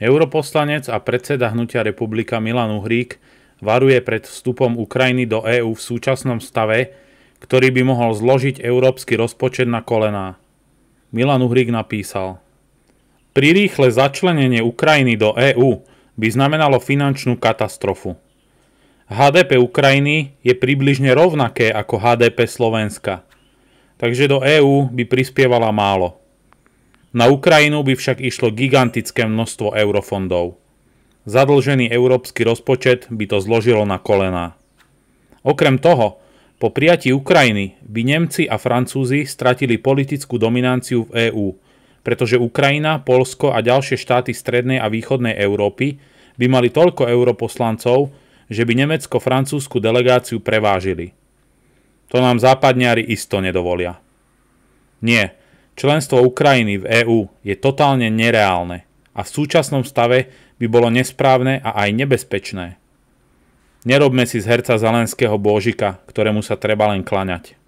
Europoslanec a predseda hnutia republika Milan Uhrík varuje pred vstupom Ukrajiny do EÚ v súčasnom stave, ktorý by mohol zložiť európsky rozpočet na kolená. Milan Uhrík napísal Pri rýchle začlenenie Ukrajiny do EÚ by znamenalo finančnú katastrofu. HDP Ukrajiny je približne rovnaké ako HDP Slovenska, takže do EÚ by prispievala málo. Na Ukrajinu by však išlo gigantické množstvo eurofondov. Zadlžený európsky rozpočet by to zložilo na kolená. Okrem toho, po prijatí Ukrajiny by Nemci a Francúzi stratili politickú dominanciu v EÚ, pretože Ukrajina, Polsko a ďalšie štáty strednej a východnej Európy by mali toľko europoslancov, že by nemecko-francúzsku delegáciu prevážili. To nám západňári isto nedovolia. Nie, Členstvo Ukrajiny v EÚ je totálne nereálne a v súčasnom stave by bolo nesprávne a aj nebezpečné. Nerobme si z herca Zelenského božika, ktorému sa treba len klaňať.